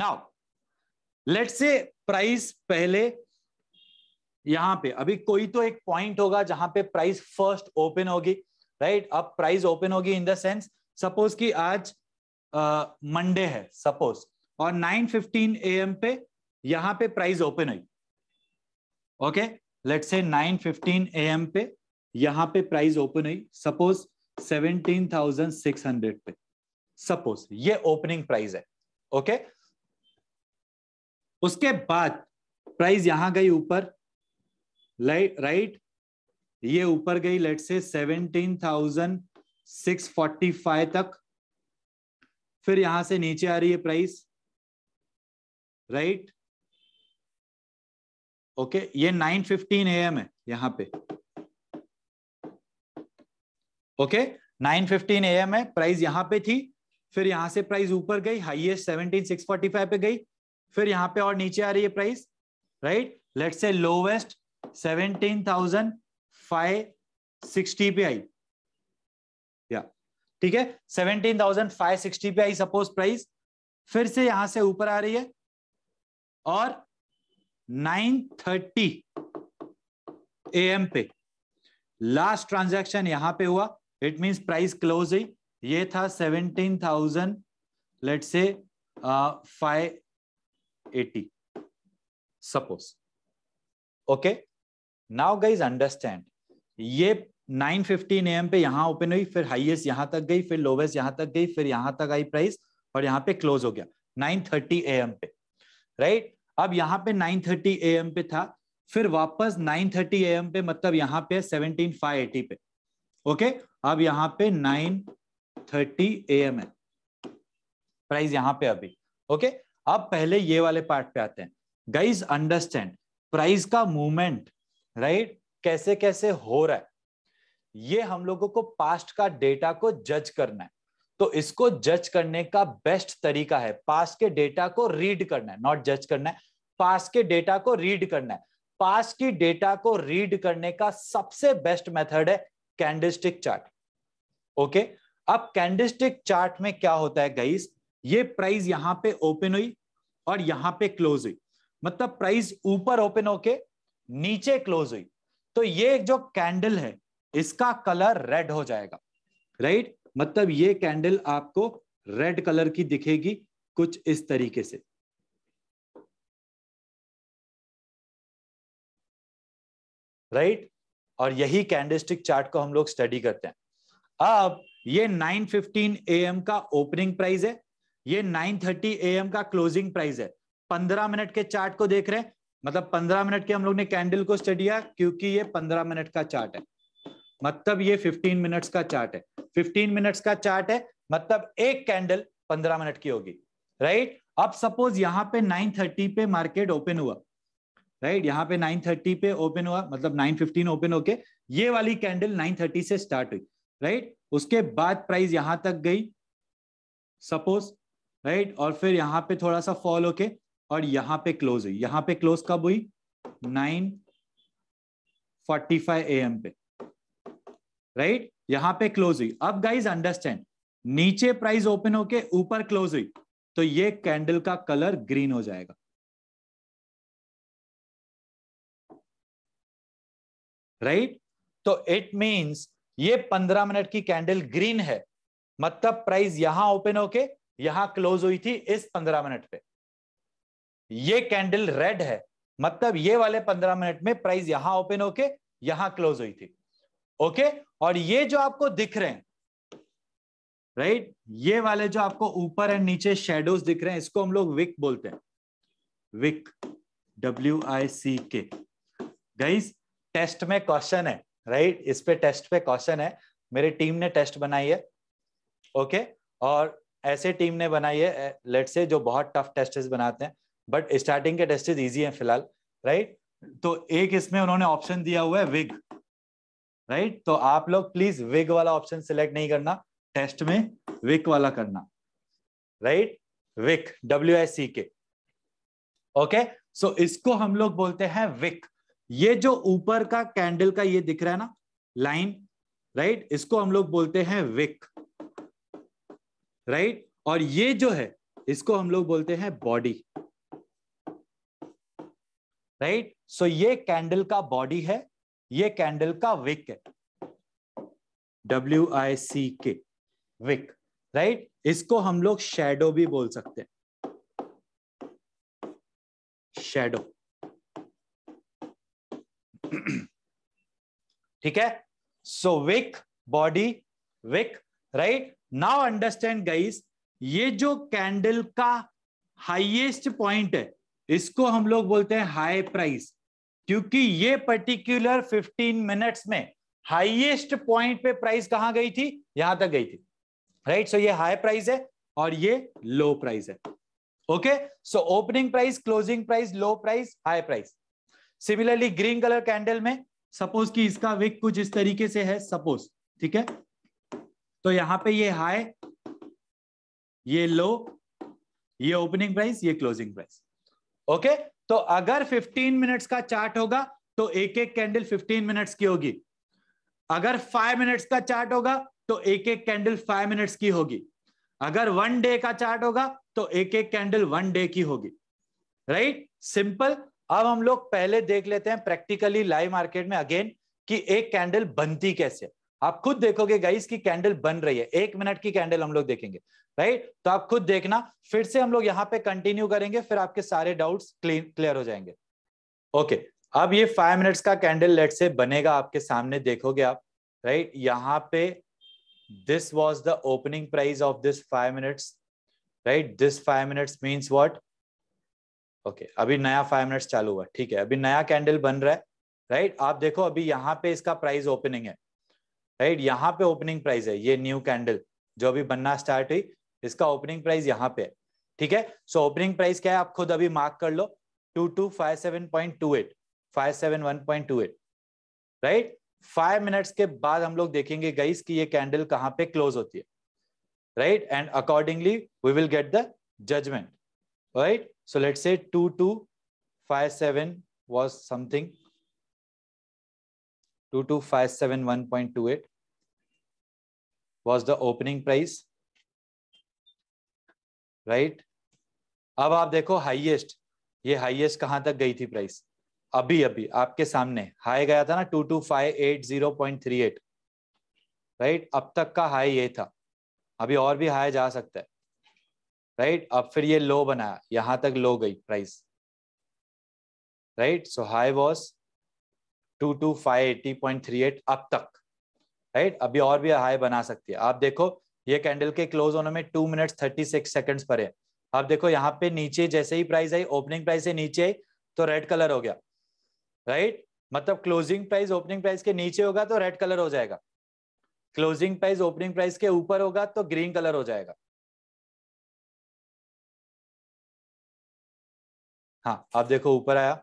Now let से price पहले यहां पे अभी कोई तो एक पॉइंट होगा जहां पे प्राइस फर्स्ट ओपन होगी राइट अब प्राइस ओपन होगी इन द सेंस सपोज कि आज मंडे है सपोज और 9:15 फिफ्टीन एम पे यहां पे प्राइस ओपन हुई okay let's say 9:15 fifteen M पे यहां पे प्राइस ओपन हुई सपोज 17,600 पे सपोज ये ओपनिंग प्राइस है ओके okay? उसके बाद प्राइस यहां गई ऊपर राइट ये ऊपर गई let's say seventeen thousand six forty five तक फिर यहां से नीचे आ रही है प्राइस राइट ओके ये नाइन फिफ्टीन एम है यहां पे ओके नाइन फिफ्टीन एम है प्राइस यहां पे थी फिर यहां से प्राइस ऊपर गई highest seventeen six forty five पे गई फिर यहां पे और नीचे आ रही है price right let's say lowest seventeen thousand five sixty पे आई या ठीक है सेवनटीन थाउजेंड फाइव सिक्सटी पे आई सपोज प्राइस फिर से यहां से ऊपर आ रही है और नाइन थर्टी ए एम पे लास्ट ट्रांजैक्शन यहां पे हुआ इट मींस प्राइस क्लोज ही ये था seventeen thousand let's say five 80 suppose okay now guys understand ये 9:15 एम पे यहाँ ओपन हुई फिर हाईएस्ट यहाँ तक गई फिर लोवेस्ट यहाँ तक गई फिर यहाँ तक आई प्राइस और यहाँ पे क्लोज हो गया 9:30 एम पे राइट right? अब यहाँ पे 9:30 एम पे था फिर वापस 9:30 एम पे मतलब यहां पे 17580 पे ओके okay? अब यहां पे 9:30 एम है प्राइस यहां पे अभी ओके okay? अब पहले ये वाले पार्ट पे आते हैं गाइज अंडरस्टैंड प्राइस का मूवमेंट राइट कैसे कैसे हो रहा है ये हम लोगों को पास्ट का डेटा को जज करना है तो इसको जज करने का बेस्ट तरीका है पास्ट के डेटा को रीड करना है नॉट जज करना है पास्ट के डेटा को रीड करना है पास्ट की डेटा को रीड करने का सबसे बेस्ट मेथड है कैंडलस्टिक चार्ट ओके अब कैंडलस्टिक चार्ट में क्या होता है गाइस ये प्राइस यहां पे ओपन हुई और यहां पे क्लोज हुई मतलब प्राइस ऊपर ओपन होके नीचे क्लोज हुई तो ये जो कैंडल है इसका कलर रेड हो जाएगा राइट मतलब ये कैंडल आपको रेड कलर की दिखेगी कुछ इस तरीके से राइट right? और यही कैंडलस्टिक चार्ट को हम लोग स्टडी करते हैं अब ये 9:15 एम का ओपनिंग प्राइस है ये 9:30 थर्टी एम का क्लोजिंग प्राइस है 15 मिनट के चार्ट को देख रहे हैं मतलब 15 मिनट के हम लोग ने कैंडल को स्टडी किया क्योंकि ये 15 मिनट का चार्ट है मतलब ये 15 मिनट्स का चार्ट है 15 मिनट्स का चार्ट है मतलब एक कैंडल 15 मिनट की होगी राइट अब सपोज यहाँ पे 9:30 पे मार्केट ओपन हुआ राइट यहाँ पे 9:30 पे ओपन हुआ मतलब 9:15 ओपन होके ये वाली कैंडल 9:30 से स्टार्ट हुई राइट उसके बाद प्राइस यहां तक गई सपोज राइट और फिर यहाँ पे थोड़ा सा फॉल होके और यहाँ पे क्लोज हुई यहाँ पे क्लोज कब हुई nine forty five A M पे राइट यहाँ पे क्लोज हुई अब गाइज अंडरस्टैंड नीचे प्राइस ओपन होके ऊपर क्लोज हुई तो ये कैंडल का कलर ग्रीन हो जाएगा राइट right? तो इट मींस ये पंद्रह मिनट की कैंडल ग्रीन है मतलब प्राइस यहां ओपन होके यहां क्लोज हुई थी इस पंद्रह मिनट पे ये कैंडल रेड है मतलब ये वाले पंद्रह मिनट में प्राइस यहां ओपन होके यहां क्लोज हुई थी ओके और ये जो आपको दिख रहे हैं राइट ये वाले जो आपको ऊपर एंड नीचे शेडोज दिख रहे हैं इसको हम लोग विक बोलते हैं Wick W I C K guys test में क्वेश्चन है राइट इस पे टेस्ट पे क्वेश्चन है मेरे टीम ने टेस्ट बनाई है ओके और ऐसे टीम ने बनाई है लेट से जो बहुत टफ टेस्टेस बनाते हैं बट स्टार्टिंग के टेस्टेस इजी है फिलहाल राइट तो एक इसमें उन्होंने ऑप्शन दिया हुआ है विग राइट तो आप लोग प्लीज विग वाला ऑप्शन सिलेक्ट नहीं करना टेस्ट में विक वाला करना right wick W S C K okay सो इसको हम लोग बोलते हैं विक ये जो ऊपर का कैंडल का ये दिख रहा है ना लाइन राइट इसको हम लोग बोलते हैं विक राइट और ये जो है इसको हम लोग बोलते हैं बॉडी राइट सो ये कैंडल का बॉडी है ये कैंडल का विक है डब्ल्यू आई सी के विक राइट इसको हम लोग शेडो भी बोल सकते हैं शेडो ठीक है so wick body wick right now understand guys ये जो कैंडल का हाईएस्ट पॉइंट है इसको हम लोग बोलते हैं हाई प्राइस क्योंकि ये पर्टिकुलर 15 मिनट्स में हाईएस्ट पॉइंट पे प्राइस कहां गई थी यहां तक गई थी राइट right? सो so ये हाई प्राइस है और ये लो प्राइस है okay so opening price closing price low price high price similarly green colour candle में सपोज कि इसका विक कुछ इस तरीके से है सपोज ठीक है तो यहां पे ये हाई ये लो ये ओपनिंग प्राइस ये क्लोजिंग प्राइस ओके तो अगर 15 मिनट्स का चार्ट होगा तो एक एक कैंडल 15 मिनट्स की होगी अगर 5 मिनट्स का चार्ट होगा तो एक एक कैंडल 5 मिनट्स की होगी अगर वन डे का चार्ट होगा तो एक एक कैंडल वन डे की होगी राइट सिंपल अब हम लोग पहले देख लेते हैं प्रैक्टिकली लाइव मार्केट में अगेन कि एक कैंडल बनती कैसे आप खुद देखोगे गाइस की कैंडल बन रही है एक मिनट की कैंडल हम लोग देखेंगे राइट तो आप खुद देखना फिर से हम लोग यहाँ पे कंटिन्यू करेंगे फिर आपके सारे डाउट्स क्लियर हो जाएंगे ओके अब ये फाइव मिनट्स का कैंडल लेट से बनेगा आपके सामने देखोगे आप राइट यहाँ पे this was the opening price of this five minutes right this five minutes means what okay अभी नया फाइव मिनट्स चालू हुआ ठीक है अभी नया कैंडल बन रहा है राइट right? आप देखो अभी यहाँ पे इसका प्राइस ओपनिंग है राइट यहाँ पे ओपनिंग प्राइस है ये न्यू कैंडल जो अभी बनना स्टार्ट हुई इसका ओपनिंग प्राइस यहाँ पे ठीक है सो ओपनिंग प्राइस क्या है आप खुद अभी मार्क कर लो two two five seven point two eight five seven one point two eight right five minutes के बाद हम लोग देखेंगे गईस की ये कैंडल कहाँ पे क्लोज होती है right and accordingly we will get the judgment right so let's say two two five seven was something 22571.28 was the opening price right अब आप देखो हाईएस्ट ये हाईएस्ट कहां तक गई थी प्राइस अभी अभी आपके सामने हाई गया था ना two two five eight zero point three eight right अब तक का हाई ये था अभी और भी हाई जा सकता है राइट अब फिर ये लो बनाया यहां तक लो गई price right so high was two two five eighty point three eight अब तक राइट right? अभी और भी हाई बना सकती है आप देखो ये कैंडल के क्लोज होने में two minute thirty six seconds पर है आप देखो यहाँ पे नीचे जैसे ही प्राइस आई ओपनिंग प्राइस से नीचे आई तो रेड कलर हो गया राइट right? मतलब क्लोजिंग प्राइस ओपनिंग प्राइस के नीचे होगा तो रेड कलर हो जाएगा क्लोजिंग प्राइस ओपनिंग प्राइस के ऊपर होगा तो ग्रीन कलर हो जाएगा हाँ आप देखो ऊपर आया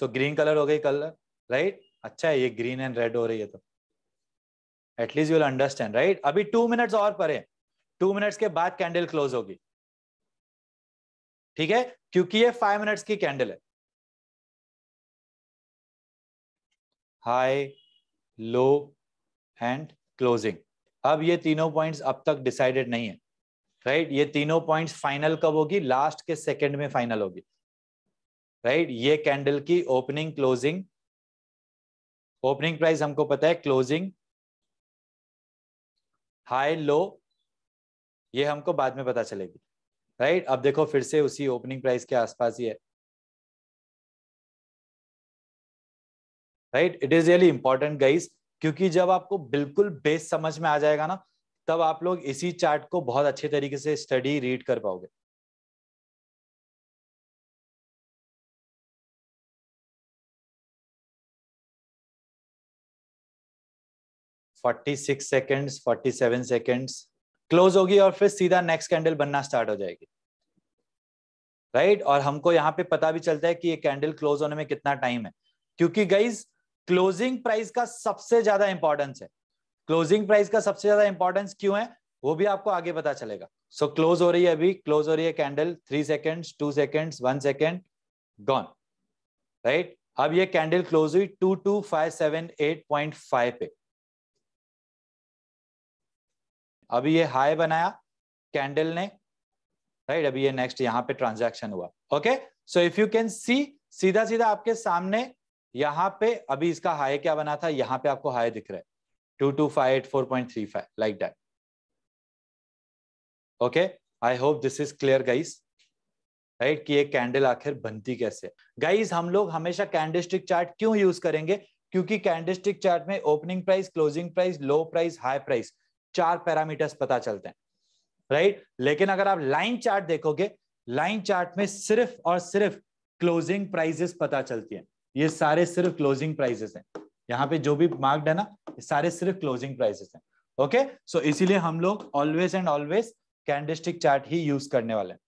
सो ग्रीन कलर हो गई कलर राइट right? अच्छा है ये ग्रीन एंड रेड हो रही है तो एटलीस्ट यूल अंडरस्टैंड राइट अभी टू मिनट्स और परे टू मिनट्स के बाद कैंडल क्लोज होगी ठीक है क्योंकि ये फाइव मिनट्स की कैंडल है हाई लो एंड क्लोजिंग अब ये तीनों पॉइंट्स अब तक डिसाइडेड नहीं है राइट right? ये तीनों पॉइंट्स फाइनल कब होगी लास्ट के सेकंड में फाइनल होगी राइट right? ये कैंडल की ओपनिंग क्लोजिंग ओपनिंग प्राइस हमको पता है क्लोजिंग हाई लो ये हमको बाद में पता चलेगी राइट right? अब देखो फिर से उसी ओपनिंग प्राइस के आसपास ही है right it is really important guys क्योंकि जब आपको बिल्कुल बेस समझ में आ जाएगा ना तब आप लोग इसी चार्ट को बहुत अच्छे तरीके से स्टडी रीड कर पाओगे 46 फोर्टी 47 सेकेंड्स क्लोज होगी और फिर सीधा नेक्स्ट कैंडल बनना स्टार्ट हो जाएगी राइट right? और हमको यहाँ पे पता भी चलता है कि ये कैंडल क्लोज होने में कितना टाइम है क्योंकि गाइज क्लोजिंग प्राइस का सबसे ज्यादा इंपॉर्टेंस है क्लोजिंग प्राइस का सबसे ज्यादा इंपॉर्टेंस क्यों है वो भी आपको आगे पता चलेगा सो so, क्लोज हो रही है अभी क्लोज हो रही है candle three seconds two seconds one second gone right अब ये कैंडल क्लोज हुई two two five seven eight point five पे अभी ये हाई बनाया कैंडल ने राइट right? अभी ये नेक्स्ट यहाँ पे ट्रांजैक्शन हुआ okay so if you can see सीधा सीधा आपके सामने यहाँ पे अभी इसका हाई क्या बना था यहाँ पे आपको हाई दिख रहा है two two five eight four point three five like that okay I hope this is clear guys right कि ये कैंडल आखिर बनती कैसे गाइस हम लोग हमेशा कैंडलस्टिक चार्ट क्यों यूज करेंगे क्योंकि कैंडलस्टिक चार्ट में opening price closing price low price high price चार पैरामीटर्स पता चलते हैं राइट right? लेकिन अगर आप लाइन चार्ट देखोगे लाइन चार्ट में सिर्फ और सिर्फ क्लोजिंग प्राइजेस पता चलती है ये सारे सिर्फ क्लोजिंग प्राइजेस हैं यहाँ पे जो भी मार्क्ड है ना ये सारे सिर्फ क्लोजिंग प्राइजेस हैं ओके सो इसीलिए हम लोग always and always candlestick chart ही यूज करने वाले हैं